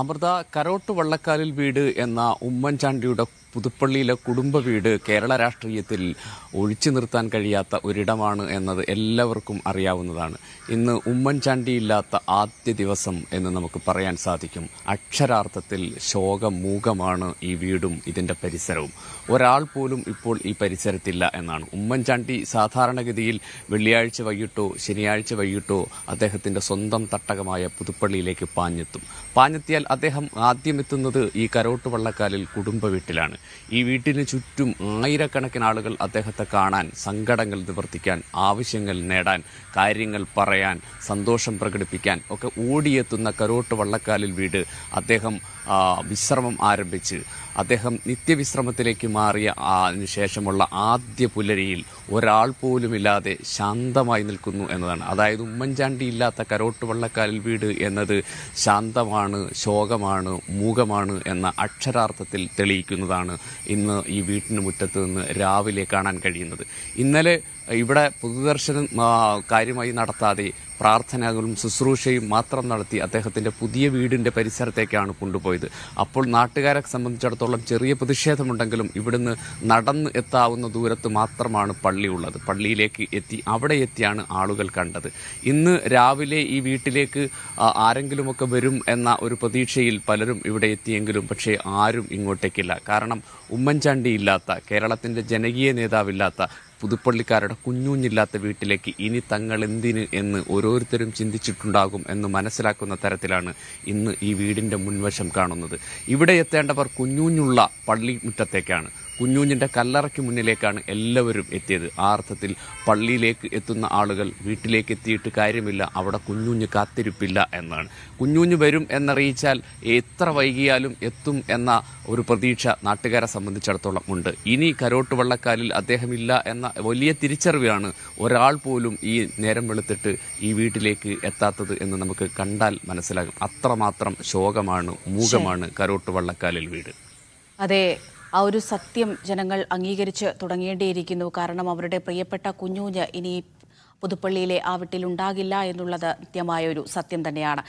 അമൃത കരോട്ട് വള്ളക്കാലിൽ വീട് എന്ന ഉമ്മൻചാണ്ടിയുടെ പുതുപ്പള്ളിയിലെ കുടുംബ വീട് കേരള രാഷ്ട്രീയത്തിൽ ഒഴിച്ചു നിർത്താൻ കഴിയാത്ത ഒരിടമാണ് എന്നത് എല്ലാവർക്കും അറിയാവുന്നതാണ് ഇന്ന് ഉമ്മൻചാണ്ടി ഇല്ലാത്ത ആദ്യ ദിവസം എന്ന് നമുക്ക് പറയാൻ സാധിക്കും അക്ഷരാർത്ഥത്തിൽ ശോകമൂകമാണ് ഈ വീടും ഇതിൻ്റെ പരിസരവും ഒരാൾ പോലും ഇപ്പോൾ ഈ പരിസരത്തില്ല എന്നാണ് ഉമ്മൻചാണ്ടി സാധാരണഗതിയിൽ വെള്ളിയാഴ്ച വൈകിട്ടോ ശനിയാഴ്ച വൈകിട്ടോ അദ്ദേഹത്തിൻ്റെ സ്വന്തം തട്ടകമായ പുതുപ്പള്ളിയിലേക്ക് പാഞ്ഞെത്തും പാഞ്ഞെത്തിയാൽ അദ്ദേഹം ആദ്യം എത്തുന്നത് ഈ കരോട്ട് വള്ളക്കാലിൽ കുടുംബ വീട്ടിലാണ് ഈ വീട്ടിന് ചുറ്റും ആയിരക്കണക്കിന് ആളുകൾ അദ്ദേഹത്തെ കാണാൻ സങ്കടങ്ങൾ നിവർത്തിക്കാൻ ആവശ്യങ്ങൾ നേടാൻ കാര്യങ്ങൾ പറയാൻ സന്തോഷം പ്രകടിപ്പിക്കാൻ ഒക്കെ ഓടിയെത്തുന്ന കരോട്ട് വള്ളക്കാലിൽ വീട് അദ്ദേഹം വിശ്രമം ആരംഭിച്ച് അദ്ദേഹം നിത്യവിശ്രമത്തിലേക്ക് മാറിയ ശേഷമുള്ള ആദ്യ പുലരിയിൽ ഒരാൾ പോലുമില്ലാതെ ശാന്തമായി നിൽക്കുന്നു എന്നതാണ് അതായത് ഉമ്മൻചാണ്ടി ഇല്ലാത്ത കരോട്ട് വള്ളക്കാലിൽ വീട് എന്നത് ശാന്തമാണ് ശോ ലോകമാണ് മൂകമാണ് എന്ന അക്ഷരാർത്ഥത്തിൽ തെളിയിക്കുന്നതാണ് ഇന്ന് ഈ വീട്ടിന് മുറ്റത്ത് നിന്ന് രാവിലെ കാണാൻ കഴിയുന്നത് ഇന്നലെ ഇവിടെ പൊതുദർശനം കാര്യമായി നടത്താതെ പ്രാർത്ഥനകളും ശുശ്രൂഷയും മാത്രം നടത്തി അദ്ദേഹത്തിൻ്റെ പുതിയ വീടിൻ്റെ പരിസരത്തേക്കാണ് കൊണ്ടുപോയത് അപ്പോൾ നാട്ടുകാരെ സംബന്ധിച്ചിടത്തോളം ചെറിയ പ്രതിഷേധമുണ്ടെങ്കിലും ഇവിടുന്ന് നടന്ന് എത്താവുന്ന ദൂരത്ത് മാത്രമാണ് പള്ളി ഉള്ളത് പള്ളിയിലേക്ക് എത്തി അവിടെ എത്തിയാണ് ആളുകൾ കണ്ടത് ഇന്ന് രാവിലെ ഈ വീട്ടിലേക്ക് ആരെങ്കിലുമൊക്കെ വരും എന്ന ഒരു പ്രതി പ്രതീക്ഷയിൽ പലരും ഇവിടെ എത്തിയെങ്കിലും പക്ഷേ ആരും ഇങ്ങോട്ടേക്കില്ല കാരണം ഉമ്മൻചാണ്ടി ഇല്ലാത്ത കേരളത്തിൻ്റെ ജനകീയ നേതാവില്ലാത്ത പുതുപ്പള്ളിക്കാരുടെ കുഞ്ഞുഞ്ഞില്ലാത്ത വീട്ടിലേക്ക് ഇനി തങ്ങൾ എന്തിന് എന്ന് ഓരോരുത്തരും ചിന്തിച്ചിട്ടുണ്ടാകും എന്ന് മനസ്സിലാക്കുന്ന തരത്തിലാണ് ഇന്ന് ഈ വീടിൻ്റെ മുൻവശം കാണുന്നത് ഇവിടെ എത്തേണ്ടവർ കുഞ്ഞുഞ്ഞുള്ള പള്ളി മുറ്റത്തേക്കാണ് കുഞ്ഞുഞ്ഞിൻ്റെ കല്ലറയ്ക്ക് മുന്നിലേക്കാണ് എല്ലാവരും എത്തിയത് ആ അർത്ഥത്തിൽ പള്ളിയിലേക്ക് എത്തുന്ന ആളുകൾ വീട്ടിലേക്ക് എത്തിയിട്ട് കാര്യമില്ല അവിടെ കുഞ്ഞുഞ്ഞ് കാത്തിരിപ്പില്ല എന്നാണ് കുഞ്ഞുഞ്ഞ് വരും എന്നറിയിച്ചാൽ എത്ര വൈകിയാലും എത്തും എന്ന ഒരു പ്രതീക്ഷ നാട്ടുകാരെ സംബന്ധിച്ചിടത്തോളം ഉണ്ട് ഇനി കരോട്ട് വള്ളക്കാലിൽ അദ്ദേഹമില്ല എന്ന വലിയ തിരിച്ചറിവാണ് ഒരാൾ പോലും ഈ നേരം വെളുത്തിട്ട് ഈ വീട്ടിലേക്ക് എത്താത്തത് എന്ന് നമുക്ക് കണ്ടാൽ മനസ്സിലാകും അത്രമാത്രം ശോകമാണ് മൂകമാണ് കരോട്ട് വള്ളക്കാലിൽ വീട് അതെ ആ ഒരു സത്യം ജനങ്ങൾ അംഗീകരിച്ച് തുടങ്ങേണ്ടിയിരിക്കുന്നു കാരണം അവരുടെ പ്രിയപ്പെട്ട കുഞ്ഞുഞ്ഞ് ഇനി പുതുപ്പള്ളിയിലെ ആ ഉണ്ടാകില്ല എന്നുള്ളത് നിത്യമായ ഒരു സത്യം തന്നെയാണ്